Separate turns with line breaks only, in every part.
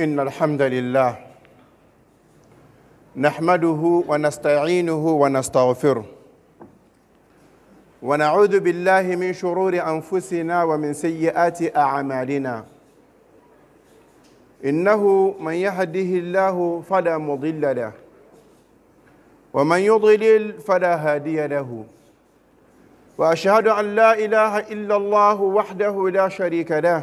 إن الحمد لله نحمده ونستعينه ونستغفره ونعوذ بالله من شرور أنفسنا ومن سيئات أعمالنا إنه من يهده الله فلا مضل له ومن يضلل فلا هادي له وأشهد أن لا إله إلا الله وحده لا شريك له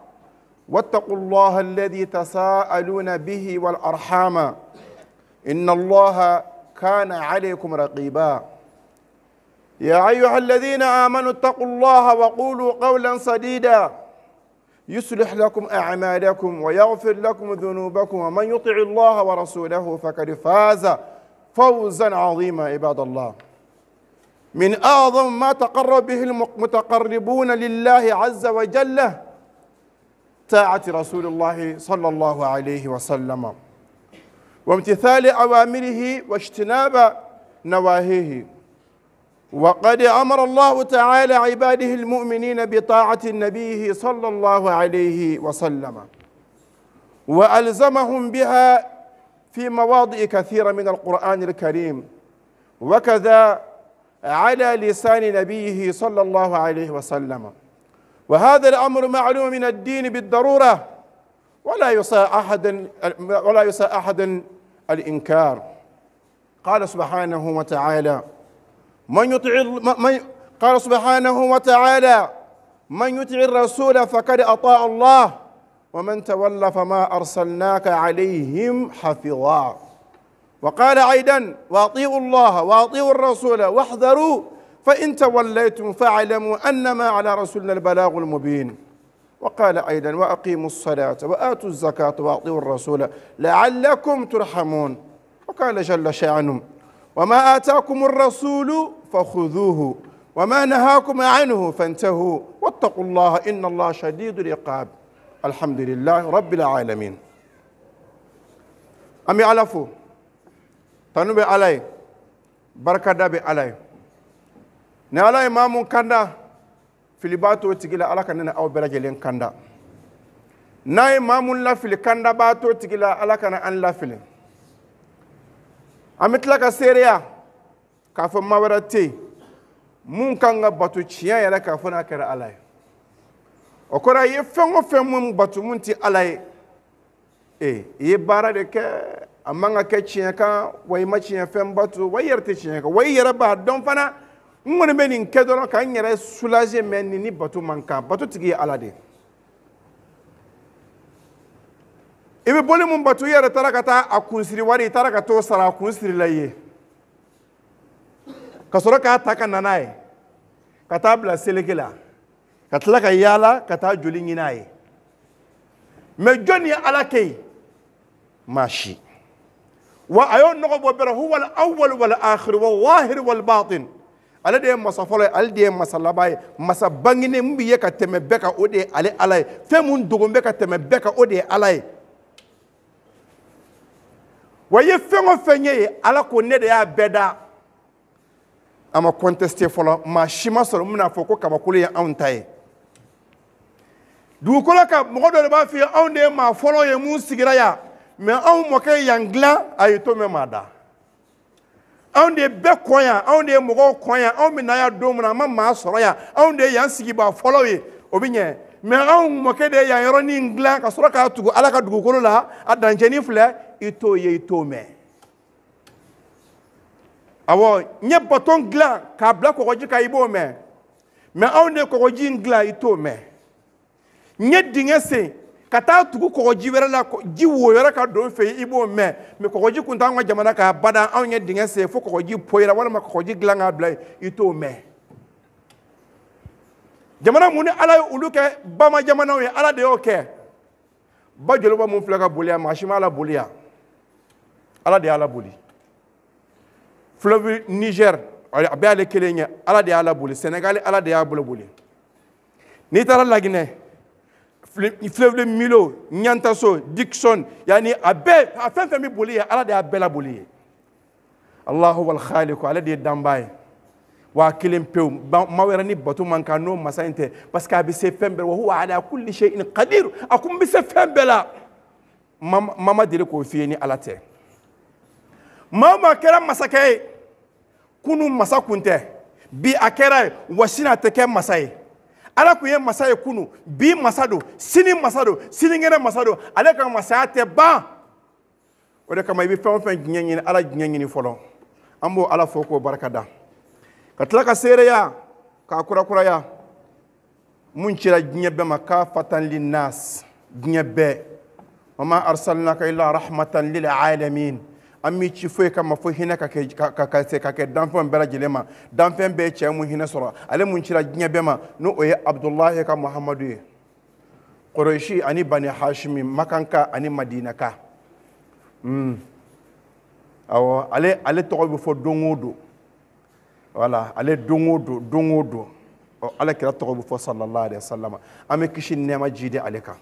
واتقوا الله الذي تساءلون به والأرحام إن الله كان عليكم رقيبا يا أيها الذين آمنوا اتقوا الله وقولوا قولا سديدا يصلح لكم أعمالكم ويغفر لكم ذنوبكم ومن يطع الله ورسوله فقد فاز فوزا عظيما عباد الله من أعظم ما تقرب به المتقربون لله عز وجل طاعة رسول الله صلى الله عليه وسلم وامتثال أوامره واجتناب نواهيه وقد أمر الله تعالى عباده المؤمنين بطاعة النبي صلى الله عليه وسلم وألزمهم بها في مواضع كثيرة من القرآن الكريم وكذا على لسان نبيه صلى الله عليه وسلم وهذا الأمر معلوم من الدين بالضرورة ولا يساء أحدا ولا يساء أحدا الإنكار قال سبحانه وتعالى من يطع من قال سبحانه وتعالى من يطع الرسول فقد أطاع الله ومن تولى فما أرسلناك عليهم حفظا وقال أيضا وأطيعوا الله وأطيعوا الرسول واحذروا فإن توليتم فاعلموا أنما على رسولنا البلاغ المبين وقال أيضا وأقيموا الصلاة وآتوا الزكاة وأعطوا الرسول لعلكم ترحمون وقال جل شأنه وما آتاكم الرسول فخذوه وما نهاكم عنه فانتهوا واتقوا الله إن الله شديد العقاب الحمد لله رب العالمين أمي على تنبي علي بركة دابي علي ne ala imamu kanda filibato tigila ala ka nena aw bɛɛ lajɛlen kanda n'a ye maa mun lafili kandabato tigila ala kana an lafili an bɛ tila ka seereya k'a fɔ maa wɛrɛ mun kan ka bato tiɲɛ yɛrɛ k'a fɔ n'a kɛra ala ye o kɔrɔ i ye fɛn o fɛn mun bato mun ti ala ye ee i ye baara de kɛ a man ka kɛ tiɲɛ kan wa i ma tiɲɛ fɛn bato wa i yɛrɛ tɛ tiɲɛ kan wa i yɛrɛ b'a dɔn fana. n kɔni bɛ nin kɛ dɔrɔn ka n yɛrɛ soulager mɛ nin ni bato man kan bato tigi ye ala de i bɛ boli mun bato i yɛrɛ taara ka taa a kunsiri wari i taara ka t'o sara a kun i ye ka sɔrɔ k'a ta ka na n'a ye ka taa bila seleke la ka tila ka yaala ka taa joli ɲini a ye mɛ jɔnni ye ala kɛ yen maa si wa a y'o nɔgɔ bɔ bɛɛ la huwal awwal wal akhir wa wahir wal batin ale de ye masa fɔlɔ ye ale de ye masa laban ye masa bangine min bɛ ye ka tɛmɛ bɛɛ kan o de ye ale ala ye fɛn min dogo bɛ ka tɛmɛ bɛɛ kan o de ye ala ye wa i ye fɛn o fɛn ye ala ko ne de y'a bɛɛ da a ma kɔntɛsite fɔlɔ maa si ma sɔrɔ min bɛna fɔ ko kabakolo ye anw ta ye dugukolo kan mɔgɔ dɔ de b'a f'i ye anw de ye maa fɔlɔ ye mun sigira yan mɛ anw mɔkɛ yan dilan a y'i to mɛ maa da. anw de ye bɛɛ kɔ yan anw de ye mɔgɔw kɔ yan anw bɛ na yan don min na an ma maa sɔrɔ yan anw de ye yan sigibaa fɔlɔw ye o bɛ ɲɛ mɛ anw mɔkɛ de ye yan yɔrɔnin dilan ka sɔrɔ k'a tugu ala ka dugukolo la a dancɛnin filɛ i t'o ye i t'o mɛn awɔ n ye baton dilan k'a bila kɔgɔji kan i b'o mɛn mɛ anw de ye kɔgɔji in dilan i t'o mɛn n ye dingɛ sen ka taa tugu kɔgɔji wɛrɛ la ji woyɔrɔ ka don fɛ i b'o mɛn mɛ kɔgɔji kun t'anw ka jamana kan bada anw ye dingɛ sen fo kɔgɔji poyera walima kɔgɔji dilan k'a bila yen i t'o mɛn jamana mun ni ala ye olu kɛ bama jamanaw ye ala de y'o kɛ ba joliba mun filɛ ka boli yan maa si ma ala boli yan ala de y'ala boli fleuve niger a bɛɛ y'ale kelen ye ala de y'ala boli sénégal ala de y'a bolo boli n'i taara laginɛ fleuve le milo nyantaso dickson yani a bɛɛ a fɛn fɛn bɛ boli ye ala de y'a bɛɛ laboli ye alahu wal khaliku ale de ye danba ye wa kelen pewu ma wɛrɛ ni bato man kan n'o masa in tɛ parce que a bɛ se fɛn bɛɛ la wa huwa ala kulli shay'in qadir a kun bɛ se fɛn bɛɛ la ma ma deli k'o f'i ye ni ala tɛ maa o maa kɛra masakɛ ye kunun masa kun tɛ bi a kɛra ye wa sini a tɛ kɛ masa ye ala kun ye masa ye kunu bi masa do sini masa sini sinikɛnɛ masa do ale ka masaya tɛ ban o de kama i bɛ fɛn o fɛn diɲɛ ɲini ala diɲɛ ɲini fɔlɔ an b'o ala fo k'o barika da ka tila ka seereya k'a kurakuraya mun cira diɲɛ bɛɛ ma k'a fatan linnas diɲɛ bɛɛ mama arsalnaka illa rahmatan lil alamin an b'i ci foyi kama fo hinɛ ka kɛ ka ka se ka kɛ danfɛnw bɛɛ lajɛlen ma danfɛn bɛɛ ye cɛ mun hinɛ sɔrɔ ale mun cira diɲɛ bɛɛ ma n'o o ye abudulahi ka muhamadu ye kɔrɔsi ani bani hashimi makanka ani madinaka mm. awɔ ale ale tɔgɔ bɛ fɔ don o don wala ale don o don don o don ɔ ala kɛra tɔgɔ bɛ fɔ sallallahu alaihi wa sallam an bɛ kisi ni nɛɛma ji di ale kan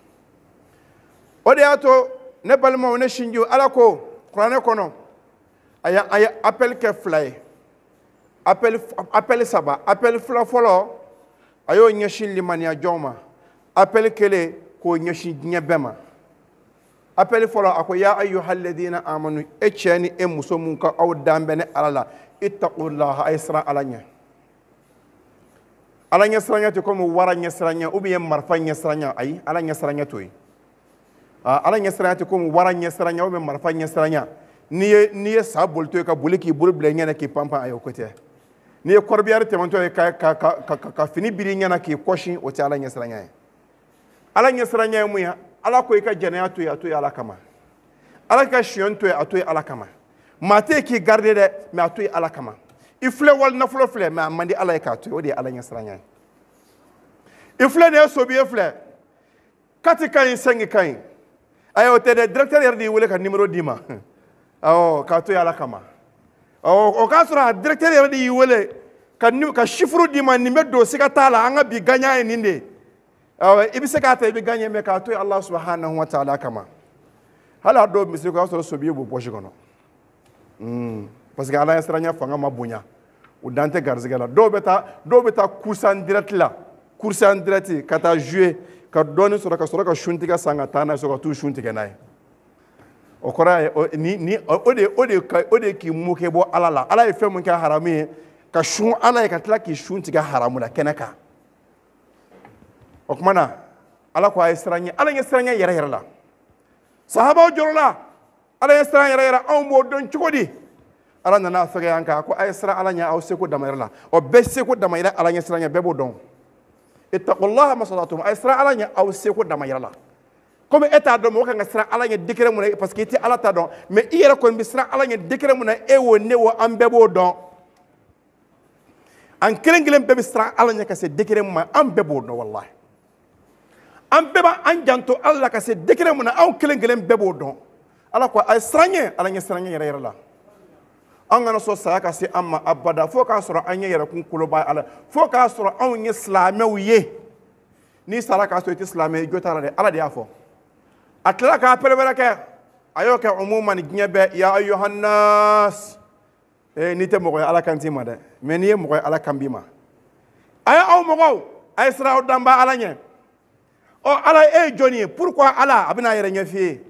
o de y'a to ne balimaw ne sinjiw ala ko. kuranɛ kɔnɔ a y'a a ye apɛli kɛ fila ye apɛli apɛli saba apɛli fila fɔlɔ a oh, y'o ɲɛsin limaniya jɔnw ma apɛli kelen k'o ɲɛsin diɲɛ bɛɛ ma apɛli fɔlɔ ya ayyuhalladhina amanu e cɛ e muso mun ka aw dan alala ne ala la ittaqulaha a ye siran ala ɲɛ ala ɲɛsiranya tɛ komi wara ɲɛsiranya marifa ɲɛsiranya Ah, ala ɲɛsiranya tɛ komi wara ɲɛsiranya ubiyɛn marifa ɲɛsiranya n'i ye n'i ye sa boli ye ka boli k'i bolo bila i ɲɛna k'i panpan ayi o ko tɛ n'i ye kɔrɔbiyari tɛmɛtɔ ye ka ka ka ka ka fini biri i ɲɛna k'i kɔsi o tɛ ala ɲɛsiranya ye ala ɲɛsiranya ye mun ye ala ko i ka jɛnɛya to yen a to yen ala kama ala ka suyɛn to yen a to yen ala kama maa tɛ yen k'i garide dɛ mɛ a to yen ala kama i filɛ wali nafolo filɛ mɛ a man di ala ye k'a to yen o de ye ala ɲɛsiranya ye i filɛ nin ye sobi ye filɛ kati ka ɲi sɛngi ka ɲi ayiwa o tɛ dɛ directeur yɛrɛ de y'i wele ka numéro d'i ma awɔ k'a to yen ala kama awɔ o k'a sɔrɔ a directeur yɛrɛ de y'i wele ka ka chiffre d'i ma nin bɛ don siga t'a la an ka bi gagnant ye nin de ye awɔ i bɛ se k'a ta i bɛ gagné mɛ k'a to yen ala subahana wa taala kama hali a dɔw misiri kɔnɔ o y'a sɔrɔ sobi ye b'o pɔsi kɔnɔ mm parce que ala ye siranya fanga ma bonya o dan tɛ garizigɛ la dɔw bɛ taa dɔw bɛ taa course en direct la course en direct ka taa jouer ka dɔɔni sɔrɔ ka sɔrɔ ka sun san ka taa n'a ye so ka t'u sun tigɛ n'a ye o kɔrɔ ye ni ni o de o de ka o de k'i mokɛ bɔ ala la ala ye fɛn min kɛ haramu ye ka sun ala ye ka tila k'i sun tigɛ haramu la kɛnɛ kan o tuma na ala ko a ye siran ɲɛ ala ye siran ɲɛ yɛrɛ yɛrɛ la sahabaw jɔrɔla ala ye siran yɛrɛ yɛrɛ anw b'o dɔn cogo di ala nana a fɛgɛ an kan a ko a ye siran ala ɲɛ aw seko damayira la o bɛɛ seko damayira ala ɲɛ siran ɲɛ bɛɛ b'o dɔn ittaqullaha masalatum a ye siran ala ɲɛ aw seko dama yira la komi e t'a dɔn mɔgɔ kan ka siran ala ɲɛ dekere mun na parce que i tɛ ala ta dɔn mɛ i yɛrɛ kɔni bɛ siran ala ɲɛ dekere mun na e wo ne wo an bɛɛ b'o dɔn an kelen kelen bɛɛ bɛ siran ala ɲɛ ka se dekere mun ma an bɛɛ b'o dɔn walahi an bɛɛ b'an janto ala la ka se dekere mun na anw kelen kelen bɛɛ b'o dɔn ala ko a ye siran ɲɛ ala ɲɛ siran ɲɛ yɛrɛ yɛrɛ la an kana sɔn saya ka se an ma abada fo k'a sɔrɔ an ye yɛrɛkun koloba ala fo k'a sɔrɔ anw ye silamɛw ye n'i sara k'a sɔrɔ i tɛ silamɛ ye jo t'a la dɛ ala de y'a fɔ a tilala k'a pɛrɛpɛrɛ kɛ a y'o kɛ umuman ni diɲɛ bɛɛ ya yohanas ee n'i tɛ mɔgɔ ye ala kan t'i ma dɛ mɛ n'i ye mɔgɔ ye ala kan b'i ma a ye aw mɔgɔw a ye sira aw danba ala ɲɛ ɔ ala e ye jɔnni ye pourquoi ala a bɛna a yɛrɛ ɲɛ f'i ye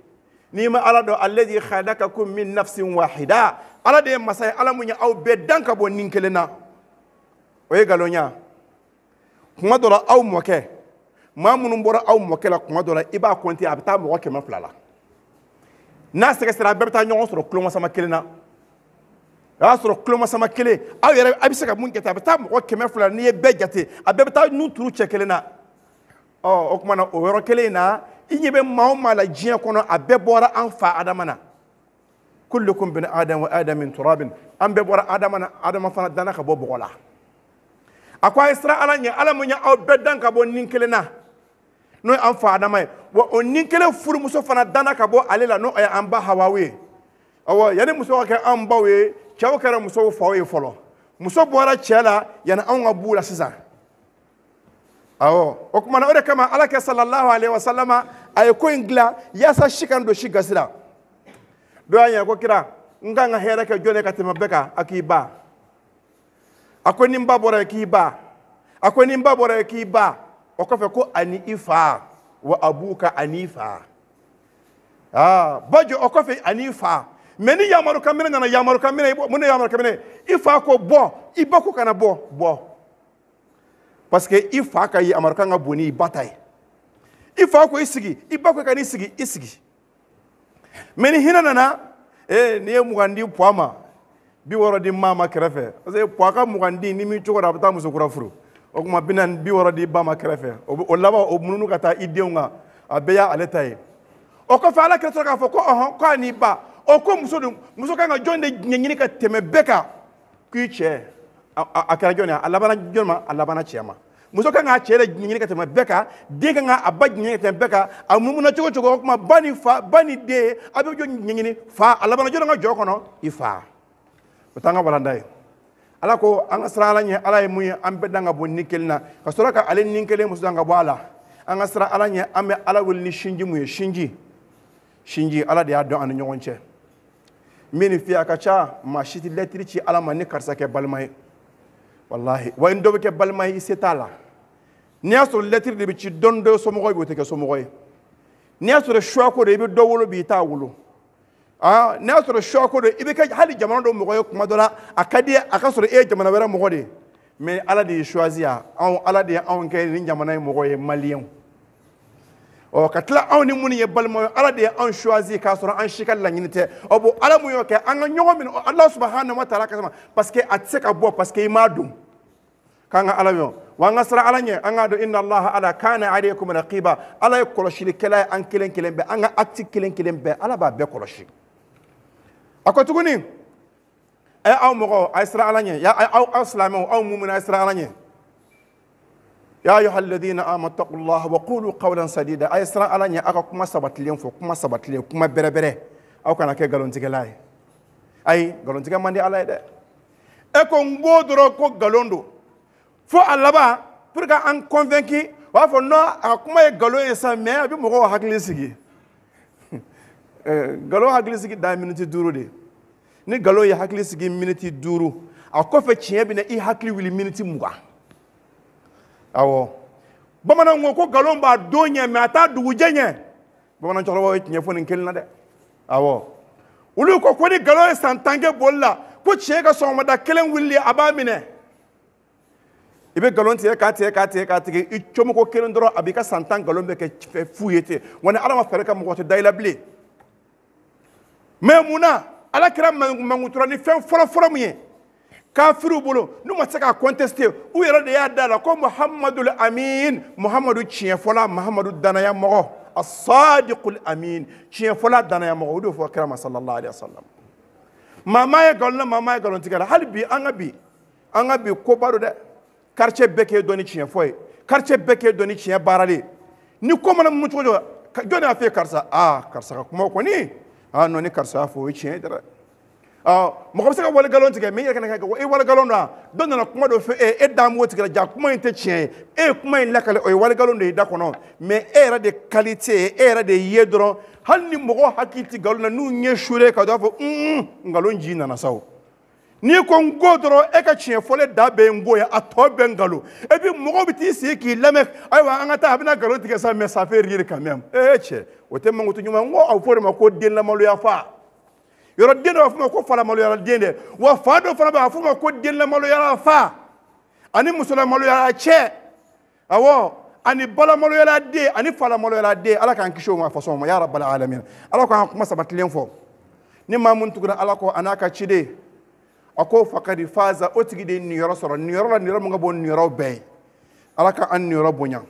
n'i ma ala dɔn alezi khalakakum min nafsin wahida ala de ye masa ye ala mun ye aw bɛɛ dan ka bɔ nin kelen na o ye galonya kuma dɔ la aw mɔkɛ maa minnu bɔra aw mɔkɛ la kuma dɔ la i b'a kɔnte a bɛ taa mɔgɔ kɛmɛ fila la n'a sɛgɛsɛgɛra a bɛɛ bɛ taa ɲɔgɔn sɔrɔ tulomasama kelen na o y'a sɔrɔ tulomasama kelen aw yɛrɛ a bɛ se ka mun kɛ tan a bɛ taa mɔgɔ kɛmɛ fila n'i ye bɛɛ jate a bɛɛ bɛ taa nun turu cɛ kelen na ɔ o tuma na o yɔrɔ kelen in na i ɲɛ bɛ maa o maa la diɲɛ kɔnɔ a bɛɛ bɔra an fa adama na kullukum bin adam wa adam min turabin an bɛɛ bɔra adama na adama fana dana ka bɔ bɔgɔ la a ko a ye siran ala ɲɛ ala mun ye aw bɛɛ dan ka bɔ nin kelen na n'o ye an fa adama ye wa o nin kelen furumuso fana dana ka bɔ ale la n'o ye an ba hawawu ye awɔ yanni musow ka kɛ an baw ye cɛw kɛra musow faw ye fɔlɔ muso bɔra cɛ la yanni anw ka b'u la sisan awɔ o kumana o de kama ala kɛ sallallahu alaihi wa salama a ye ko in dilan yaasa si kana don si gasi la dɔ y'a ɲininka ko kira n kan ka hɛrɛ kɛ jɔn ye ka tɛmɛ bɛɛ kan a k'i ba a ko ni n ba bɔra yen k'i ba a ko ni n ba bɔra yen k'i ba o kɔfɛ ko ani i fa wa a b'u ka ani i fa aa ba jɔ o kɔfɛ ani i mɛ ni yamaru ka na nana yamaru ka minɛ mun yamaru ka minɛ i fa ko bɔ i ba ko kana bɔ bɔ parce que i fa ka yamaru kan ka bon ni i ba ta ye i fa ko i sigi i ba ko i sigi i sigi. mɛ ni hinɛ nana ee n'i ye mugan di puwa ma bi wɔɔrɔ di maa ma kɛrɛfɛ parce que puwa ka mugan di ni min cogo la a bɛ taa muso kura furu o tuma bi naani bi wɔɔrɔ di ba ma kɛrɛfɛ o laban o mununu ka taa i denw kan a bɛɛ y'ale ta ye o kɔfɛ ala kɛra sɔrɔ k'a fɔ ko ɔhɔn k'a n'i ba o ko muso dun muso kan ka jɔn de ɲɛɲini ka tɛmɛ bɛɛ kan k'i cɛ a kɛra jɔn ye a labanna jɔn ma a labanna cɛ ma muso kan k'a cɛ yɛrɛ ɲɛɲini ka tɛmɛ bɛɛ kan den kan ka a ba ɲɛɲini ka tɛmɛ bɛɛ kan a munumuna cogo cogo o kuma ba ni fa ba ni den a bɛ jɔ ɲɛɲini fa a na jɔn ka jɔ kɔnɔ i fa o t'an ka walanda ye ala ko an ka siran ala ɲɛ ala ye mun ye an bɛɛ dan ka bɔ ni kelen na ka sɔrɔ ka ale ni kelen muso dan ka bɔ a la an ka siran ala ɲɛ an bɛ ala wele ni sinji mun ye sinji sinji ala de y'a dɔn an ni ɲɔgɔn cɛ min ni fiya ka ca maa si tɛ lɛtiri ci ala ma ni karisa kɛ balima ye wallahi wa ni dɔ bɛ kɛ balima ye i de bi ci dɔnni dɔ ye somɔgɔ ye o tɛ kɛ somɔgɔ ye n'i y'a sɔrɔ suwako don wolo bi t'a wolo ah n'i y'a sɔrɔ ko don i ke kɛ hali jamana dɔ mɔgɔ ye kuma dɔ la a ka e ye jamana wɛrɛ mɔgɔ de ye mɛ ala de ye suwazi yan anw ala de ye anw kɛ jamana in mɔgɔ ye ɔ ka tila anw ni minnu ye balimaw ye ala de ye anw choisi k'a sɔrɔ an si ka laɲini tɛ ɔ bon ala mun y'o kɛ an ka ɲɔgɔn minɛ ala subahana wa taala kasama parce que a tɛ se ka bɔ parce que i m'a dɔn k'an ka ala ɲɔ wa an ka siran ala ɲɛ an k'a dɔn inna allah ala kana alaykum raqiba ala ye kɔlɔsilikɛla ye an kelen kelen bɛɛ an ka acte kelen kelen bɛɛ ala b'a bɛɛ kɔlɔsi a ko tuguni ɛ aw mɔgɔ a ye siran ala ɲɛ ya aw aw silamɛw aw mumuna a ye siran ala ɲɛ ya ayu halladina amanu taqullaha wa qulu qawlan sadida yi sira ala nya aka kuma sabatilen fo kuma sabatilen kuma bere-bere aw kana kɛ galontigɛla ye ayi galontigɛ man di ala ye dɛ e ko n go dɔrɔn ko galon do. fo a laban pour que an convaincu o b'a fɔ non a ka kuma ye galon ye sa mais a bɛ mɔgɔw hakili sigi galon hakili sigi dan ye miniti duuru de ni galon ye hakili sigi miniti duuru a kɔfɛ tiɲɛ bɛ na i hakili wuli miniti mugan awɔ bamananw ko ko nkalon b'a don ɲɛ mɛ a t'a dugujɛ ɲɛ bamanan cɛkɔrɔbaw ye tiɲɛ fɔ nin kelen na dɛ awɔ olu ko ko ni nkalon ye san tan kɛ boli la ko cɛ ka sɔgɔmada kelen wulili a b'a minɛ i bɛ nkalon tigɛ k'a tigɛ k'a tigɛ k'a tigɛ i comoko kelen dɔrɔn a b'i ka san tan nkalon bɛ kɛ fu ye ten wa ni ala ma fɛɛrɛ kɛ mɔgɔ tɛ da i la bilen mɛ mun ala kɛra mankutura ni fɛn fɔlɔfɔlɔ min ye كافر بولو نو ما تسكا كونتيستي او يرا ديا دالا كو محمد الامين محمد تشين فولا محمد دانايا مغو الصادق الامين تشين فولا دانايا مغو دو فو صلى الله عليه وسلم ما ما يقولنا ما ما يقولون تكالا هل بي انا بي انا بي كو بارو ده كارتشي بكي دوني تشين فوي كارتشي بكي دوني تشين بارالي ني كو موتو جو جوني افي كارسا اه كارسا كمو كوني اه نوني كارسا فوي تشين دره Ah, mɔgɔ bɛ se ka wale nkalon tigɛ mɛ i yɛrɛ kana kɛ e wale nkalon don dɔ nana kuma dɔ fɔ e ye e da m'o tigɛ la ja kuma in tɛ tiɲɛ ye e ye kuma in lakale o ye wale nkalon de ye i da kɔnɔ mɛ e yɛrɛ de kalite e yɛrɛ de ye dɔrɔn hali ni mɔgɔ hakili tɛ nkalon na n'u ɲɛ suure ka dɔ fɔ un nkalon ji nana sa o n'i ko n go dɔrɔn e ka tiɲɛ fɔlen da bɛ n go ye a tɔ bɛ nkalon e bi mɔgɔw bɛ t'i sigi k'i lamɛn ayiwa an ka taa a bɛna nkalon tigɛ sa mɛ ça fait rire quand ee e, e, cɛ o tɛ mankutu ɲuman ye n ko a bɛ fɔ o de ma ko den yɔrɔ den dɔ b'a fɔ ma ko falamaloyala den dɛ wa fa dɔ fana b'a fɔ ma ko denlamaloyala fa ani musolamaloyala cɛ awɔ ani balamaloyala den ani falamaloyala den ala k'an kisi o ma fasɔn ma yara bala alamina ala k'an kuma sabatilen fɔ ni maa mun tugura ala kɔ a n'a ka ciden a ko fakadi faza o tigi de ye niyɔrɔ sɔrɔ niyɔrɔ la niyɔrɔ min ka bon niyɔrɔw bɛɛ ye ala ka an niyɔrɔ bonya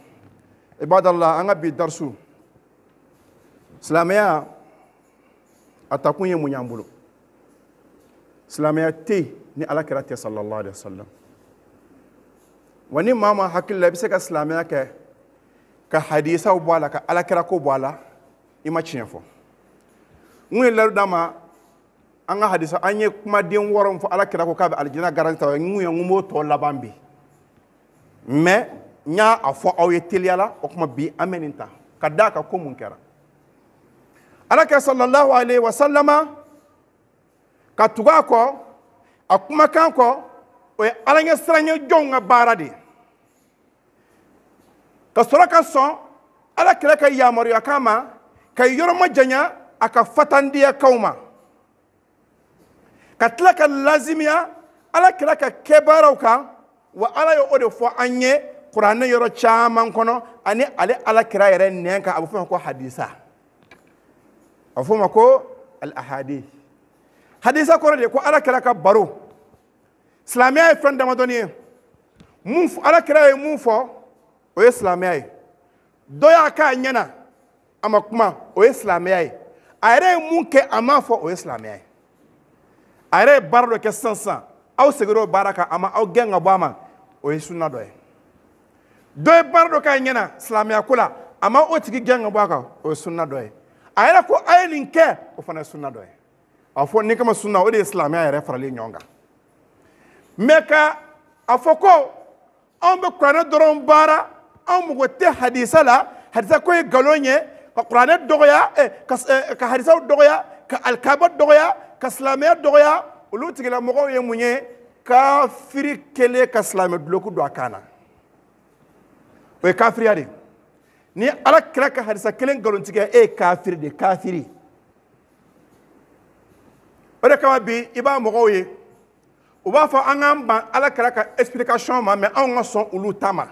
ibadala an ka bi darisu silamɛya a takun ye mun y'an bolo silamɛya tɛ yen ni alakira tɛ sallallahu alaihi wasallam sallam wa ni maa ma hakili la i bɛ se ka silamɛya kɛ ka hadisaw bɔ a la ka alakira ko bɔ a la i ma tiɲɛ fɔ n ye laru d'a ma an ka hadisa an ye kumaden wɔɔrɔ min fɔ alakira ko k'a bɛ alijana garanti ta n kun ye n b'o tɔ laban bi mɛ n y'a fɔ aw ye teliya la o tuma bi an bɛ nin ta ka d'a kan ko mun kɛra alaka sallallahu alayhi wa sallama ka tugu a kɔ a kumakan kɔ o ye ala ɲɛ siranɲɛ jɔnw ka baara de ka sɔrɔ ka sɔn ala kira ka yamaruya kan ma ka yɔrɔma majanya a ka fatandiyakaw ma ka tila ka lazimiya ala kira ka kɛbaaraw kan wa ala ye o de fɔ an ye kuranɛ yɔrɔ caaman kɔnɔ ani ale ala kira yɛrɛ nɛn ka a be fɔ ko hadisa a fo ko al ahadi hadisa kɔrɔ de ko kira ka baro silamɛya ye fɛn damadɔni ye mun kira ye mun fɔ o ye silamɛya ye dɔ y'a k'a ɲɛna a ma kuma o ye silamɛya ye a yɛrɛ ye mun kɛ a m'a fɔ o ye silamɛya ye a yɛrɛ ye baara dɔ kɛ sisan sisan aw segir'o baara kan a ma aw gɛn ka bɔ a ma o ye sunna dɔ ye dɔ ye baara dɔ k'a ɲɛna silamɛya ko la a ma o tigi gɛn ka bɔ a kan o ye sunna dɔ ye a yɛrɛ ko a ye nin kɛ o fana ye sunna dɔ ye a fɔ ni kama sunna o de ye silamɛya yɛrɛ faralen ɲɔgɔn kan mɛ ka a fɔ ko anw bɛ kuranɛ dɔrɔn baara anw mago tɛ hadisa la hadisa ko ye nkalon ye ka kuranɛ dɔgɔya eh, ka, eh, ka hadisaw dɔgɔya ka alikaba dɔgɔya ka silamɛya dɔgɔya olu tigilamɔgɔw ye mun ye kafiri kelen ka silamɛ duloku don a kan na o ye kafiriya de ye ni ala kira ka hadisa kelen nkalontigiya e ye kafiri de kafiri o de kama bi i b'a mɔgɔw ye u b'a fɔ an k'an ban ala kira ka explication ma mɛ anw ka sɔn olu ta ma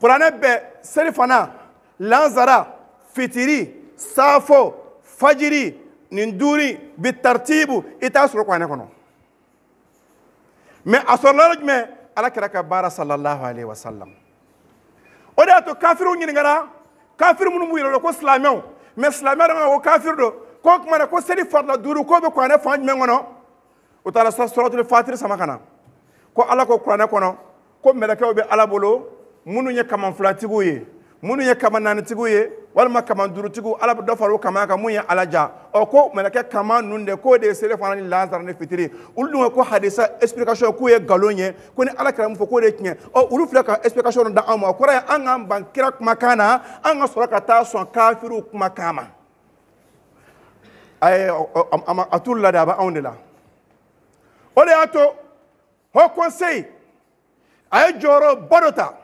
kuranɛ bɛɛ selifana lansara fitiri saafo fajiri nin duuri bitaritibu i t'a sɔrɔ kuranɛ kɔnɔ mɛ a sɔrɔla yɔrɔ jumɛn ala kira ka baara sallallahu alaihi wa sallam o de y'a to kafiriw ɲiningara kafiri minnu b'u yɛrɛ dɔn ko silamɛw mɛ silamɛ dɔ ma ko kafiri don ko o tuma na ko seli farila duuru k'o bɛ kuranɛ fan jumɛn kɔnɔ o taara sɔrɔtuli fatiri sama ka na ko ala ko kuranɛ kɔnɔ ko mɛlɛkɛw bɛ ala bolo minnu ye kamanfilatigiw ye minnu ye kama naanitigiw ye walima kama durutigiw ala bɛ dɔ fara o kama kan mun ye ala ja ɔ ko mɛlɛkɛ kama ninnu de k'o de ye sele fana ni lansara ni fitiri olu dun ko hadisa explication k'u ye nkalon ye ko ni ala kɛra mun fɔ k'o de ye tiɲɛ ɔ olu filɛ ka explication da anw ma o kɔrɔ ye an k'an ban kira kumakan na an ka sɔrɔ ka taa sɔn kafiriw kumakan ma ayi a t'u la de a bɛ anw de la o de y'a to haut conseil a ye jɔyɔrɔba dɔ ta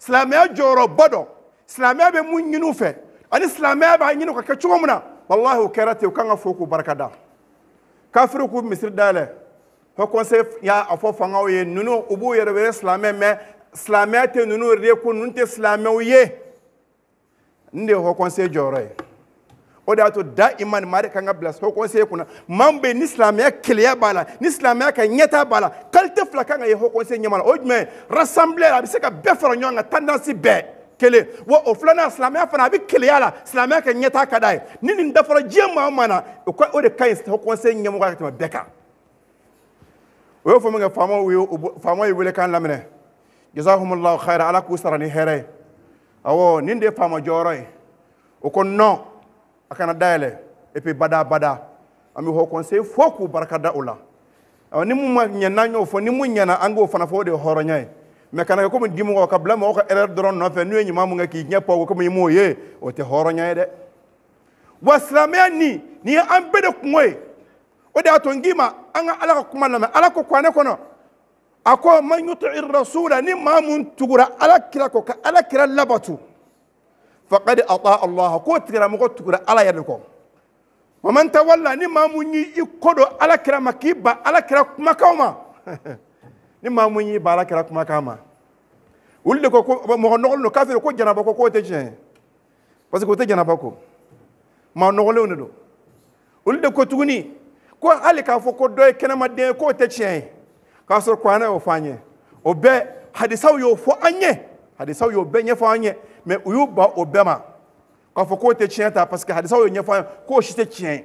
silamɛya jɔyɔrɔba dɔ silamɛya bɛ mun ɲini u fɛ ani silamɛya b'a ɲini u ka kɛ cogo min na walahi o kɛra ten u kan ka fo k'u barikada kafiri k'u misiri dayɛlɛ hɔ conseil y'a fɔ fangaw ye ninnu u b'u yɛrɛ wele silamɛ mɛ silamɛya tɛ ninnu yɛrɛ ko ninnu tɛ silamɛw ye nin de ye hɔ conseil jɔyɔrɔ ye o de y'a to da imani maa de kan ka bila hɔ conseil kunna maa min bɛ yen ni silamɛya keleya b'a la ni silamɛya ka ɲɛta b'a la qualité fila kan ka ye hɔ conseil ɲɛma la o ye jumɛn ye rassembler a bɛ se ka bɛɛ fara ɲɔgɔn kan tendance bɛɛ kelen wa o filanan silamɛya fana a bɛ keleya la silamɛya kɛ ɲɛtaa ka d'a ye ni nin dafara diɲɛ maa o maa na o ka o de ka ɲi kɔnse ɲɛmɔgɔ ka tɛmɛ bɛɛ kan o y'o fɔ min kɛ faamaw ye faamaw ye welekan lamɛn jazakumulaw khayira ala k'u sara ni hɛrɛ ye awɔ nin de ye faama jɔyɔrɔ ye o ko nɔn a kana dayɛlɛ et puis bada bada an bɛ haut conseil fo k'u barika da o la awɔ ni mun ma ɲɛ n'an y'o fɔ ni mun ɲɛna an k'o fana fɔ o de ye hɔrɔnya ye mɛ kana kɛ komi dimɔgɔ ka bila mɔgɔ ka ɛrɛr dɔrɔn nɔfɛ n'u ye ɲuman mun kɛ k'i ɲɛ pɔ komi i m'o ye o tɛ hɔrɔnya ye dɛ wa silamɛya nin nin ye an bɛɛ de kungo ye o de y'a to n k'i ma an ka ala ka kuma lamɛn ala ko kuranɛ kɔnɔ a ko man yuti rasula ni maa mun tugura ala kira kɔ ka ala kira labato faqad ata allah k'o tigilamɔgɔ tugura ala yɛrɛ de kɔ wa man tawalla ni maa mun y'i ko don ala kira ma k'i ban ala kira kumakaw ma ni maa mu y'i baara kɛra kumakan ma olu de ko ko mɔgɔ nɔgɔlen k'a kafiri ko janaba ko k'o tɛ tiɲɛ ye parce que o tɛ janaba ko maa nɔgɔlenw de don olu de ko tuguni ko hali k'a fɔ ko dɔ ye kɛnɛmaden ye k'o tɛ tiɲɛ ye k'a sɔrɔ kuranɛ y'o fɔ an ye o bɛɛ hadisaw y'o fɔ an ye hadisaw y'o bɛɛ ɲɛfɔ an ye mɛ u y'u ban o bɛɛ ma k'a fɔ k'o tɛ tiɲɛ ta parce que hadisaw y'o ɲɛfɔ an ye k'o si tɛ tiɲɛ ye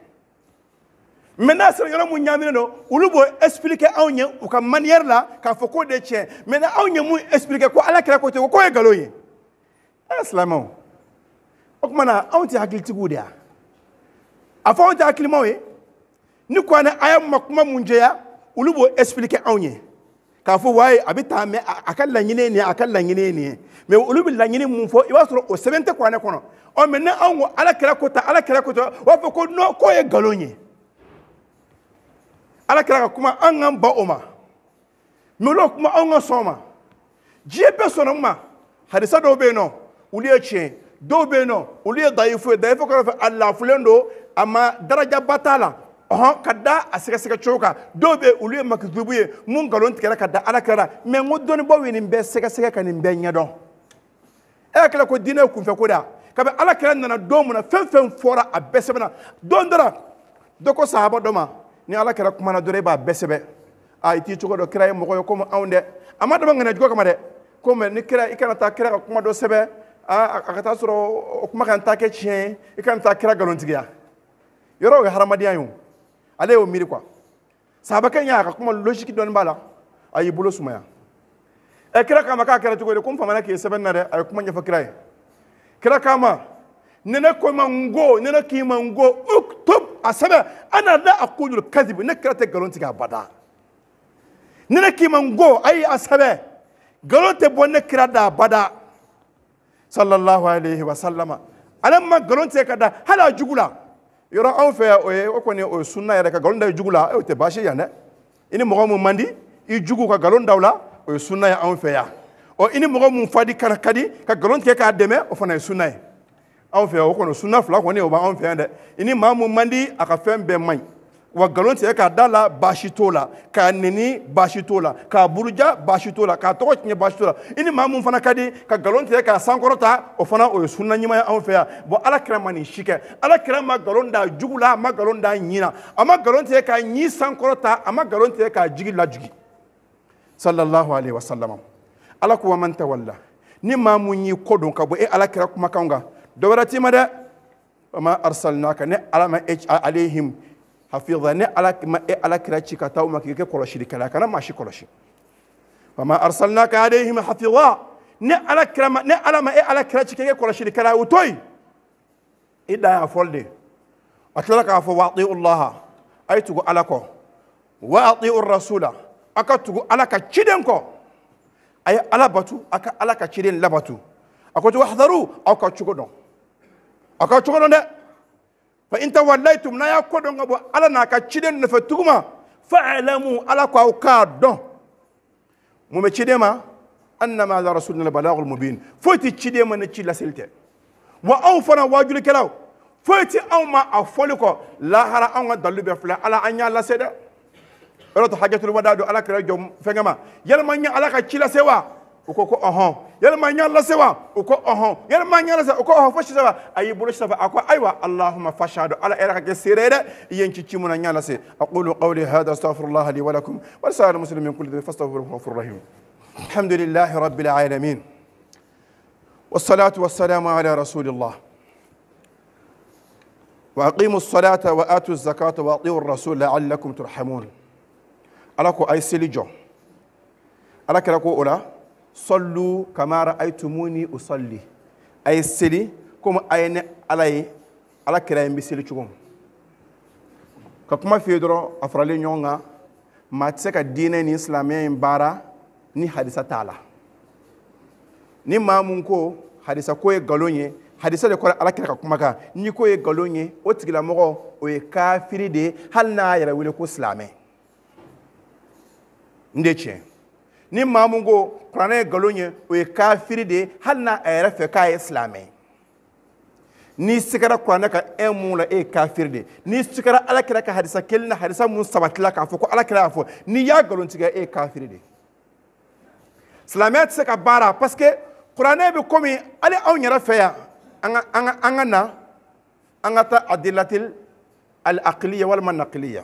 mɛ n'a sera yɔrɔ mun ɲaaminen don olu b'o expliqué anw ye u ka manière la k'a fɔ k'o de ye tiɲɛ mɛ anw ye mun expliqué ko ala kɛra ko ten k'o ye nkalon ye ɛ silamɛw o tuma na anw tɛ hakilitigiw de ye a fɔ anw tɛ hakilimaw ye ni kuranɛ aya ma kuma mun jɛya olu b'o expliqué anw ye k'a fɔ waaye a bɛ taa mɛ a ka laɲini ye nin ye a ka laɲini ye nin ye mɛ olu bɛ laɲini mun fɔ i b'a sɔrɔ o sɛbɛn tɛ kuranɛ kɔnɔ ɔ mɛ ni anw ko ala kɛra ko tan ala kɛra ko tan u b'a fɔ ko non k'o ye nkalon ye. ala kɛra ka kuma an k'an ban o ma mɛ olu ka kuma anw ka sɔn o ma diɲɛ bɛɛ sɔnna mun ma hadisa dɔw bɛ yen nɔ olu ye tiɲɛ ye dɔw bɛ yen nɔ olu ye dayifu ye dayifu kɔfɛ a laafulen don a ma darajaba t'a la ɔhɔn ka da a sɛgɛsɛgɛ cogo kan dɔw bɛ yen olu ye makidubu ye mun nkalon tigɛra ka da ala kɛra la mɛ n ko dɔnnibaw ye nin bɛɛ sɛgɛsɛgɛ ka nin bɛɛ ɲɛdɔn e ka kila ko diinɛ ye kunfɛ ko de ye kabi ala kɛra nana don mun na fɛn fɛn fɔra a bɛɛ sɛbɛnna don dɔ la dɔ ko sahaba dɔ ma ni ala kɛra kuma na dɔrɔn b'a bɛɛ sɛbɛ a i t'i cogo dɔ kira ye mɔgɔ ye komi anw dɛ a ma dama ŋana kama dɛ ko ni kira i kana taa kira ka kuma dɔ sɛbɛ a ka taa sɔrɔ o kuma kana taa kɛ tiɲɛ ye i kana taa kira nkalontigiya yɔrɔ o ye hadamadenya ye o ale y'o miiri kuwa sahabakɛ in y'a ka kuma lɔsiki dɔɔni b'a la a y'i bolo sumaya ɛ e kira k'a k'a kɛra cogo di ko n famana k'i sɛbɛnni na dɛ a ye kuma ɲɛfɔ kira ye kira k'a ma ko ma n go ni k'i ma n go uktub a sɛbɛ ana la aqulu kadhib ne kira tɛ nkalon tigɛ a bada ne k'i ma n go ayi a sɛbɛ nkalon tɛ bɔ ne kira da bada sallallahu alaihi wa sallama ale ma nkalon tigɛ ka da hali a jugu la yɔrɔ anw fɛ yan o ye o kɔni o ye sunna yɛrɛ ka nkalon da i jugu la e o tɛ baasi yan dɛ i ni mɔgɔ min man di i jugu ka nkalon da o la o ye sunna ye anw fɛ yan ɔ i ni mɔgɔ mun fadi kana ka di ka nkalon tigɛ k'a dɛmɛ o fana ye sunna ye anw fɛ yan o kɔni sunna fila kɔni o b'anw fɛ yan dɛ i ni maa mun man di a ka fɛn bɛɛ man ɲi wa nkalon tigɛ k'a da la baasi t'o la k'a nɛni baasi t'o la k'a buruja baasi t'o la k'a tɔgɔ tiɲɛ baasi t'o la i ni maa mun fana ka di ka nkalon tigɛ k'a sankɔrɔta o fana o ye sunna ɲuman ye anw fɛ yan bɔn ala kira ma nin si kɛ ala kira ma nkalon da jugu la a ma nkalon da ɲi na a ma nkalon tigɛ k'a ɲi sankɔrɔta a ma nkalon tigɛ k'a jigi lajigi sallallahu alaihi wa sallam ala ko wa man tawalla ni maa mun y'i kɔ don ka bɔ e ala kira kumakan kan dɔwɛrɛ t'i ma dɛ o ma arisalinaka ne ala ma e ale him hafiza ne ala ma e ala kira ci ka taa o ma k'i kɛ kɔlɔsilikɛla kana maa si kɔlɔsi o ma arisalinaka ale him hafiza ne ala kira ma ne ala ma e ala kira ci k'i kɛ kɔlɔsilikɛla o to yen i dan y'a fɔli de a tilala k'a fɔ waati ulaha a ye tugu ala kɔ waati urasula a ka tugu ala ka ciden kɔ a ye ala bato a ka ala ka ciden labatu a ko tugu hadaru aw ka cogo dɔn a ka cogo dɔn dɛ fa in tawallaytum n'a y'a ko dɔn ka bɔ ala n'a ka ciden nɔfɛ tuguma fa'lamu ala ko aw k'a dɔn mun bɛ ciden ma annama ala rasulina labalagul mubin foyi tɛ ciden ma ni ci laseli tɛ wa anw fana waajulikɛlaw foyi tɛ anw ma a fɔli kɔ lahara anw ka dalilu bɛɛ filɛ ala an y'a lase dɛ yɔrɔ tɛ hajjatul wada don ala kɛra jɔ fɛngɛ ma yalima n ye ala ka ci lase wa uko ko ɔhɔn yalima n y'a lase wa u ko ɔhɔn yalima n y'a lase u ko ɔhɔn fo sisa wa a y'i bolo sisa a ko ayiwa alahuma fashadu ala yɛrɛ ka kɛ seere ye dɛ i ye n ci ci mun na n y'a lase aqulu qawli hada astaghfirullah li wa lakum wa lisa'il muslimin kulli dhanbin fastaghfiruhu huwa ghafurur rahim alhamdulillahi rabbil alamin والصلاة والسلام على رسول الله وأقيموا الصلاة وآتوا الزكاة وأطيعوا الرسول لعلكم ترحمون ألاكو أي سيلي جو ألاكو أولا sallu kamar aitumuni usalli a ye seli komi a ye ne ala ye ala kira n bɛ seli cogo ka kuma f'i ye dɔrɔn a faralen ɲɔgɔn kan maa tɛ se ka diinɛ ni silamɛya in baara ni hadisa t'a la ni maa mun ko hadisa ko ye nkalon ye hadisa de kɔrɔ ala kira ka kumakan ni ko ye nkalon ye o tigilamɔgɔ o ye kafiri de ye hali n'a yɛrɛ wele ko silamɛ n de ni maa mun ko kuranɛ ye nkalon ye o ye kafiri de ye hali n'a yɛrɛ fɛ k'a ye silamɛ ye n'i sigara kuranɛ ka ɛ mun la e ye kafiri de ye n'i sigara alakira ka hadisa kelen na hadisa mun sabatila k'a fɔ ko alakira y'a fɔ n'i y'a nkalon tigɛ e ye kafiri de ye silamɛya tɛ se ka baara parce que kuranɛ bɛ komi hali anw yɛrɛ fɛ yan an ka an ka an ka na an ka taa adilatil al aqliya walima naqliya.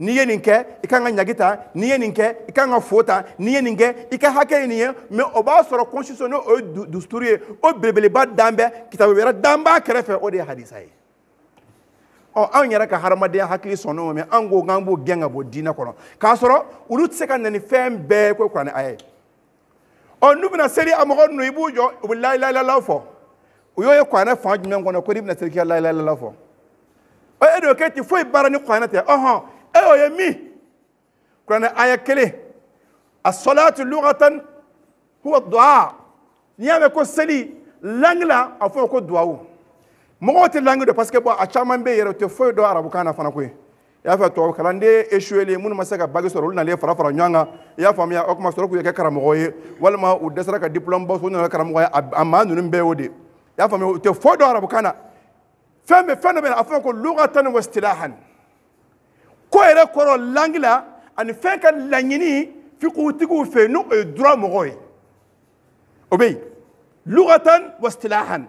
n'i ye nin kɛ i kan ka ɲagi ta n'i ye nin kɛ i kan ka fo ta n'i ye nin kɛ i ka hakɛ ye nin ye mɛ o b'a sɔrɔ constitution n'o ye dusuturu ye o belebeleba dan bɛ kitabu wɛrɛ dan b'a kɛrɛfɛ o de ye hadisa ye ɔ anw yɛrɛ ka hadamadenya hakili sɔnna o mɛ an ko k'an b'o gɛn ka bɔ diinɛ kɔnɔ k'a sɔrɔ olu tɛ se ka na ni fɛn bɛɛ ko kuranɛ a ye ɔ n'u bɛna seli a mɔgɔ ninnu i b'u jɔ u bɛ layilayilala fɔ u y'o ye kuranɛ fan jumɛn kɔnɔ ko n'i bɛna seli k'i ka layilayilala fɔ ɔ e de y'o kɛ ten foyi baara ni kuranɛ tɛ ɔhɔn ايو يمي قرانا آية كلي الصلاة اللغة هو الدعاء نيامي كو سلي لانجلا افو كو دعاو مغو تي لانجلا دو پاسكي بو اچامان بي يرو تي دو عربو كانا فانا كوي يافا تو كلان دي مون ما سكا باغي سورول نالي فرا فرا نيانغا يا فاميا اوكما سورو كو يكي كرامو غوي ولا ما ديبلوم بو سونو كرامو غوي اما نونو مبي ودي يا فاميا تي فو دو عربو كانا فمي فنمن افو كو لغه واستلاحا ko yɛrɛ kɔrɔ langi la ani fɛn ka laɲini fikutigiw fɛ n'o ye euh, dura mɔgɔw ye o bɛ yen lugatan wasilahan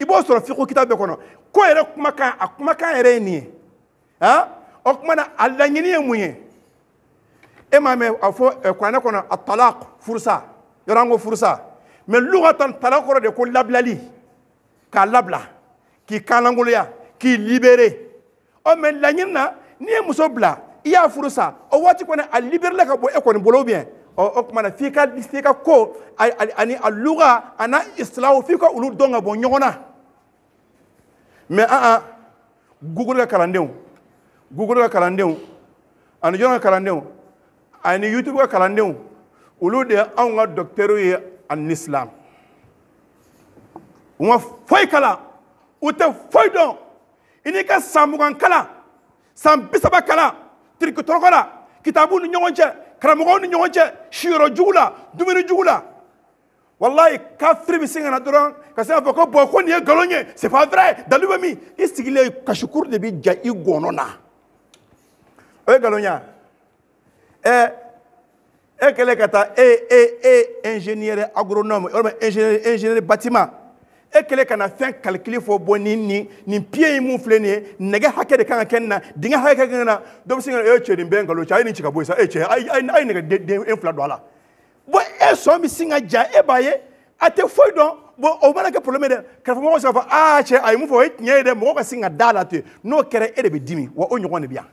i b'o sɔrɔ fiku kita bɛɛ kɔnɔ ko yɛrɛ kumakan a kumakan yɛrɛ ye nin ye han o tuma na a laɲini ye mun ye e m'a mɛn euh, a fɔ kuranɛ kɔnɔ a talaq furusa yɔrɔ an ko furusa mɛ lugatan talaq kɔrɔ de ko labilali k'a labila k'i kanlankoloya k'i libéré ɔ oh, mɛ laɲini na n'i ye muso bila i y'a furu sa o waati kɔni a liberela ka bɔ e kɔni bolo bien o tumana f'i ka f'i ka ko ani a luga a n'a isilamu f'i ka olu dɔn ka bɔ ɲɔgɔn na mɛ an an google ka kalandenw google ka kalandenw ani jɔn ka kalandenw ani youtube ka kalandenw olu de ye anw ka dɔkitɛriw ye ani isilamu u ma foyi kalan u tɛ foyi dɔn i n'i ka san mugan kalan san bisa ba kalan tirikitɔrɔkɔ la kitabuw ni ɲɔgɔn cɛ karamɔgɔw ni ɲɔgɔn cɛ siyɔrɔ jugu la dumuni jugu la walayi kafiri bɛ se ka na dɔrɔn ka se k'a fɔ ko bɔn ko nin ye nkalon ye c'est pas vrai dalilu bɛ min i sigilen kasikuru de bɛ ja i gɔnɔ na o ye nkalon ya ɛ e, e kɛlen ka taa e e e ingénieur agronome walima ingénieur ingénieur bâtiment e kɛlen ka na fɛn kalikili fɔ bɔ nin nin nin piye ye mun filɛ nin ye nɛgɛ hakɛ de kan ka kɛ nin na dingɛ hakɛ ka kan ka na dɔ bɛ se ka na e cɛ nin bɛɛ nkalon cɛ a ye nin ci ka bɔ yen sa e cɛ a ye nɛgɛ den den e fila don a la bɔn e sɔn bɛ sin ka ja e b'a ye a tɛ foyi dɔn bon o mana kɛ problème dɛ kɛrɛfɛmɔgɔw bɛ se k'a fɔ aa cɛ a ye mun fɔ o ye tiɲɛ ye dɛ mɔgɔ ka sin ka da a la ten n'o kɛra e de bɛ dimi wa o ɲɔgɔn de bɛ yan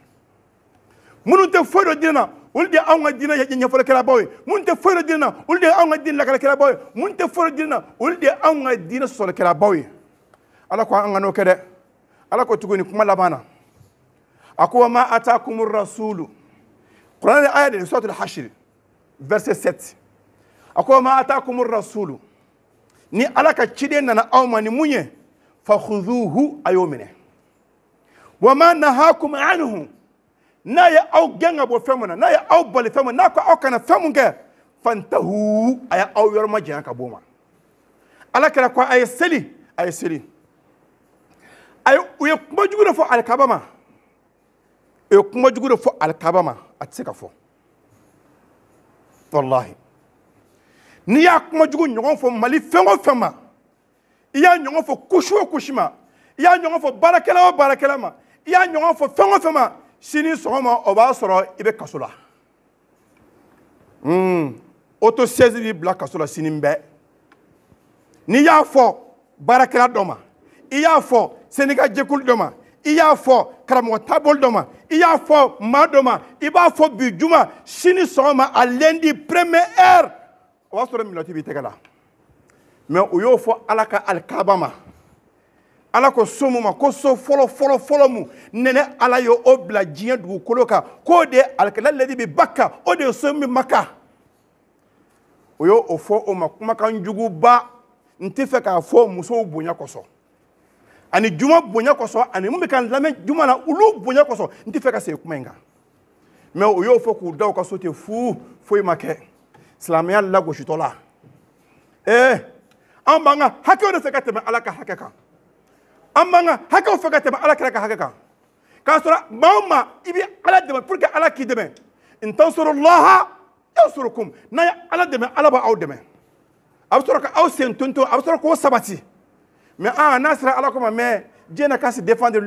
minnu tɛ foyi dɔn diinɛ na ولدي اون دينا يا جنيا فور كلا بوي مونت فور دينا ولدي اون دينا كلا كلا بوي مونت فور دينا ولدي اون دينا سور كلا بوي على كو ان نو كده على كو تغني كما لبانا اكو ما اتاكم الرسول قران الايه دي سوره الحشر فيرس 7 اكو ما اتاكم الرسول ني على كا تشيدنا نا او ماني موني فخذوه ايومنه وما نهاكم عنه n'a ye aw gɛn ka bɔ fɛn mun na n'a ye aw bali fɛn mun n'a ko aw kana fɛn mun kɛ fantahu a ye aw yɔrɔ majanya ka bɔ o ma ala kɛra ko a ye seli a ye seli a ye u ye kuma jugu de fɔ alikaba ma u ye kuma jugu de fɔ alikaba ma a tɛ se ka fɔ walahi n'i y'a kuma jugu ɲɔgɔn fɔ mali fɛn o fɛn ma i y'a ɲɔgɔn fɔ kusi o kusi ma i y'a ɲɔgɔn fɔ baarakɛla o baarakɛla ma i y'a ɲɔgɔn fɔ fɛn o fɛn ma sini sɔgɔma o b'a sɔrɔ i bɛ kaso la oto hmm. sɛzi b'i bila kaso la sini bɛɛ n'i y'a fɔ baarakɛla dɔ ma i y'a fɔ sɛnɛka jɛkulu dɔ ma i y'a fɔ karamɔgɔ taabolo dɔ ma i y'a fɔ maa dɔ ma i b'a fɔ bi juma sini sɔgɔma a lundi premier heure o b'a sɔrɔ minɛti b'i tɛgɛ la mɛ u y'o fɔ ala ka alikaaba ma. ala ko so mu ma ko so fɔlɔ fɔlɔ fɔlɔ mu nɛnɛ ala ye o bila diɲɛ dugukolo kan k'o de ye alikɛla lɛli bi baka o de ye so min maka o y'o o fɔ o ma kumakan juguba n tɛ fɛ k'a fɔ musow bonya kɔsɔn ani juma bonya kɔsɔn ani mun bɛ ka n lamɛn juma na olu bonya kɔsɔn n tɛ fɛ ka segin kuma in kan mɛ o y'o fɔ k'u da u ka so ten fuu foyi ma kɛ silamɛya lagositɔ la ee an b'an ka hakɛw de fɛ ka tɛmɛ ala ka hakɛ kan. amanga haka hakɛw tema ala kira ka hakɛ kan k'a sɔrɔ maa o ala dɛmɛ pour que ala k'i dɛmɛ n tan sɔrɔ lɔha n'a ya ala dɛmɛ ala ba au a bɛ sɔrɔ au sen tonto a bɛ k'o sabati me a n'a sera ala kama me diɲɛ na k'a se défendre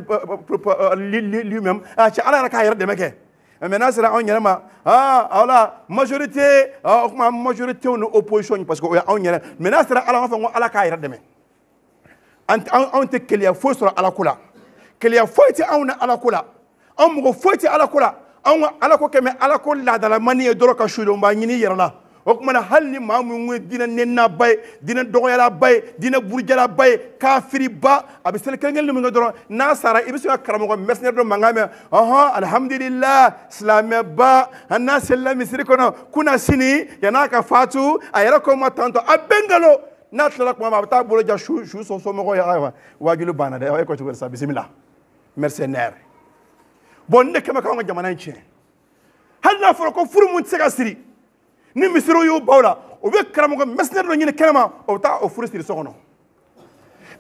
lui-même a cɛ ala yɛrɛ k'a yɛrɛ dɛmɛ kɛ mɛ n'a sera anw yɛrɛ ala aa aw la majorité o tuma ni opposition parce que o y'anw yɛrɛ mɛ n'a sera ala b'a fɔ ala k'a yɛrɛ dɛmɛ anw tɛ keleya foyi sɔrɔ ala ko la keleya foyi tɛ anw na ala ko la anw mɔgɔ foyi tɛ ala ko la anw ka ala ko kɛmɛ ala ko laadalamani ye dɔrɔn ka su don b'a ɲini i yɛrɛ la o kumana hali ni maa min ye diinɛ nennaba ye diinɛ dɔgɔyalaba ye diinɛ burujalaba ye kafiriba a bɛ seli kelen kelen min kɛ dɔrɔn n'a sara i bɛ se ka karamɔgɔ mɛsɛnɛ dɔ mankan mɛn ɔhɔn alihamudulila silamɛba n'a selila misiri kɔnɔ kunna sini yann'a ka fatu a yɛrɛ ko ma tantɔ a bɛ nkalon n'a tilala kuma min a bɛ taa bolo ja su su sɔnsɔnmɔgɔw ye ayiwa wajulu banna dɛ e ko cogo di sa bisimila mercenaire bɔn nin de kɛmɛ k'anw ka jamana in tiɲɛ hali n'a fɔra ko furu mun tɛ se ka siri ni misiriw y'u baw la u bɛ karamɔgɔ mercenaire dɔ ɲini kɛnɛma o bɛ taa o furu siri so kɔnɔ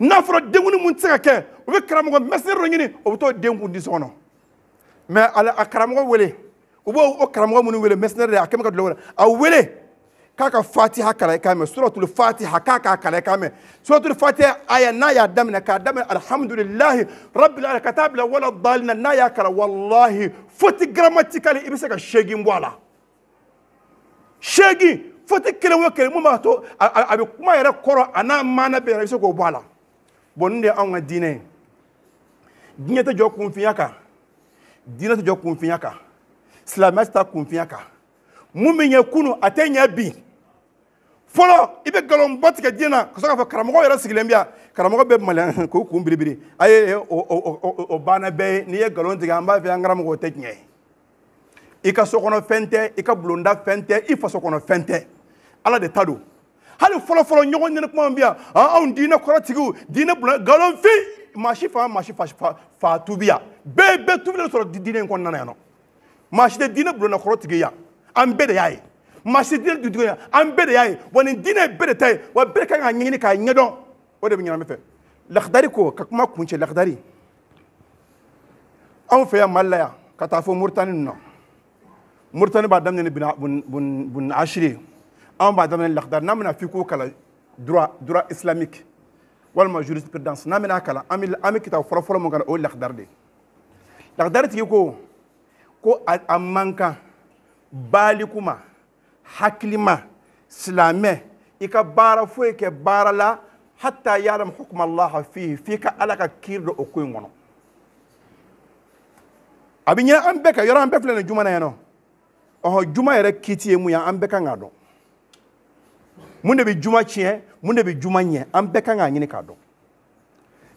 n'a fɔra denkuni mun tɛ se ka kɛ u bɛ karamɔgɔ mercenaire dɔ ɲini o bɛ t'o den kun di so kɔnɔ mɛ a karamɔgɔ wele u b'o karamɔgɔ minnu wele mercenaire de a kɛmɛ ka dulɔ wele a wele k'a ka fatiha kalan i kan mɛn suratul fatiha k'a k'a kalan i kan mɛn suratul fatiha aya n'a y'a daminɛ k'a daminɛ alihamudulilahi rabil ala ka taa bila wala dalina n'a y'a kalan walahi foti gramatikali i bɛ se ka seegin bɔ a la seegin foti kelen o kelen mun b'a to a bɛ kuma yɛrɛ kɔrɔ a n'a maana bɛɛ yɛrɛ i bɛ se k'o bɔ a la bɔn nin de ye anw ka diinɛ ye diinɛ tɛ jɔ kunfinya kan diinɛ tɛ jɔ kunfinya kan silamɛya tɛ taa kunfinya kan mun bɛ ɲɛ kunun a tɛ ɲɛ bi fɔlɔ i bɛ galonba tigɛ diɲɛ na ka sɔrɔ k'a fɔ karamɔgɔ yɛrɛ sigilen bɛ yan karamɔgɔ bɛ mali k'o kun biribiri a ye o banna bɛɛ ye n'i ye galon tigɛ an b'a fɛ an karamɔgɔ o tɛ tiɲɛ ye i ka sokɔnɔfɛn tɛ i ka bulonda fɛn tɛ i fasokɔnɔfɛn tɛ ala de ta don hali fɔlɔfɔlɔ ɲɔgɔn ɲɛni kuma bɛ yan anw diinɛ kɔrɔtigiw diinɛ bulon galonfin maa si fa maa si fa tubi yan bɛɛ bɛɛ tubilen sɔrɔ diinɛ in kɔnɔna na yan nɔ maa si tɛ diinɛ bulonna kɔrɔtigi yan an bɛɛ de y'a ye maa si diinɛ dugutigi ye an bɛɛ de y'a ye wa nin diinɛ bɛɛ de ta ye wa bɛɛ kan ka ɲɛɲini k'a ɲɛdɔn o de bɛ ɲɛnamɛ fɛ lakidari ko ka kuma kun cɛ lakidari anw fɛ yan mali la yan ka taa fɔ moritani ninnu na moritani b'a daminɛ ni bun asiri ye anw b'a daminɛ ni lakidari n'an bɛna f'i k'o kalan droit droit islamique walima jurisprudence n'an bɛna a kalan an bɛ an bɛ kitabu fɔlɔ fɔlɔ mun kalan o ye lakidari de ye lakidari tigi ko ko a man kan baali kuma. hakilima silamɛ i ka baara foyi kɛ baara la hatta yalam hukma allaha fihi f'i ka ala ka kiiri dɔ o ko in kɔnɔ a bɛ ɲɛ an bɛɛ ka yɔrɔ an bɛɛ filɛ nin juma na yan nɔ ɔhɔn juma yɛrɛ kiti ye mun ye an bɛɛ kan k'a dɔn mun de bɛ juma tiɲɛ mun de bɛ juma ɲɛ an bɛɛ kan k'a ɲini k'a dɔn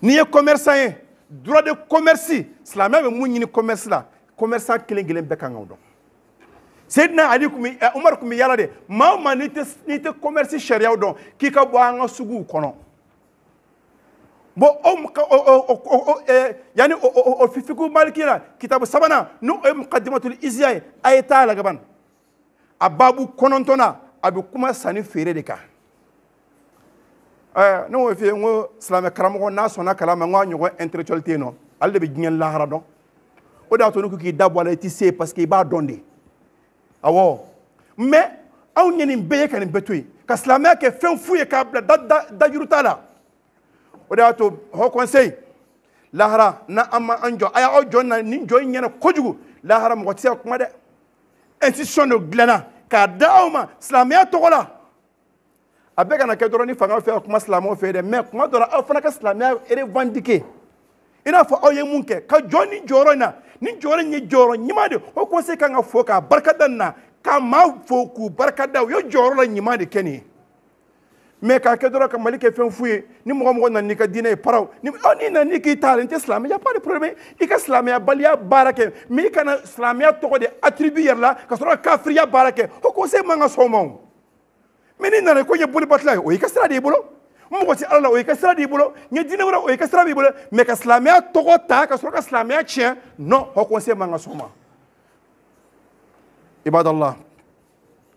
n'i ye commerçant ye droit de commerce silamɛya bɛ mun ɲini commerce la commerçant kelen kelen bɛɛ kan k'o dɔn Sayyidina Ali kun bɛ eh, Umaru kun bɛ yala de maa o maa n'i tɛ n'i tɛ commerce sariyaw dɔn k'i ka bɔ an ka suguw kɔnɔ bon o ka o o o o ɛɛ eh, yanni o o o fifiku maliki la kitabu sabanan n'o ye mukadimatul iziya ye a ye taa lagaban a baabu kɔnɔntɔnna a bɛ kuma sanni feere de kan ɛɛ eh, ne ko f'i ye n ko silamɛ karamɔgɔ n'a sɔnna kalan ma n k'a ɲɔgɔn intellectuel tɛ yen nɔ ale de bɛ diɲɛ lahara dɔn o de y'a to ne ko k'i da bɔ a la i tɛ se parce que i b'a dɔn de. awɔ mɛ anw ye nin bɛɛ ye ka nin bɛɛ to yen ka silamɛya kɛ fɛn fu ye k'a bila dajuru t'a la o de y'a to hɔ conseil lahara na an ma an jɔ a y'aw jɔ na nin jɔ in ɲɛna kojugu lahara mɔgɔ tɛ se ka kuma dɛ institution dɔ dilanna k'a da aw ma silamɛya tɔgɔ la a bɛɛ kana kɛ dɔrɔn ni fanga fɛ ka kuma silamɛw fɛ dɛ mɛ kuma dɔ la aw fana ka silamɛya revendiquer i n'a fɔ aw ye mun kɛ ka jɔ nin jɔyɔrɔ in na ni jɔyɔrɔ in ye jɔyɔrɔ ɲuman de o conseil kan ka fo k'a barikada nin na ka maa fo k'u barikada u ye jɔyɔrɔ la ɲuman de kɛ nin ye mɛ k'a kɛ dɔrɔn ka mali kɛ fɛn fu ye ni mɔgɔ mɔgɔ nana n'i ka diinɛ ye paraw ni ɔ n'i nana n'i k'i ta la n tɛ silamɛya pas de problème i ka silamɛya baliya baara kɛ mɛ i kana silamɛya tɔgɔ de attribue yɛrɛ la ka sɔrɔ ka kafiriya baara kɛ o conseil man ka sɔn o ma o mɛ n'i nana ko n ye bolibatila ye o y'i ka sira de y'i bolo mɔgɔ Allah, la o ka sira b'i bolo Allah, diinɛ wɛrɛ o ka sira b'i bolo mɛ ka silamɛya ta ka sɔrɔ ka silamɛya tiɲɛ non Allah, conseil man ka Allah, o ma ibadallah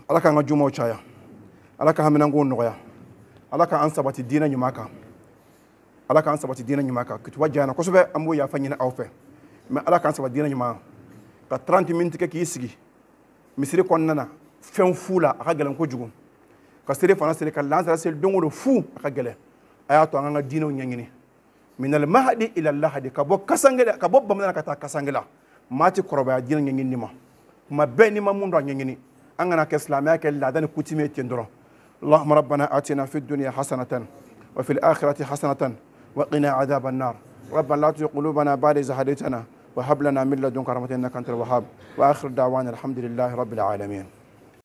Allah, k'an ka jumaw caya ala ka nɔgɔya ala sabati Allah, ɲuman kan ala k'an sabati diinɛ ɲuman kan kituba kosɛbɛ an b'o yafa aw fɛ mɛ ala k'an sabati diinɛ ɲuman 30 min Allah, k'i sigi la a ka seli fana seli ka lansara seli don o don fu a ka gɛlɛn a y'a to an ka diinɛw ɲɛɲini minal mahadi ila lahadi ka bɔ kasange la ka bɔ bamanan ka taa kasange la maa ti kɔrɔbaya diinɛ ɲɛɲini ma kuma bɛɛ n'i ma mun dɔn a ɲɛɲini an kana kɛ silamɛya kɛ laada ni kutime ten dɔrɔn اللهم ربنا آتنا في الدنيا حسنة وفي الآخرة حسنة وقنا عذاب النار ربنا لا تزغ قلوبنا بعد إذ هديتنا وهب لنا من لدنك رحمة إنك أنت الوهاب وآخر دعوانا الحمد لله رب العالمين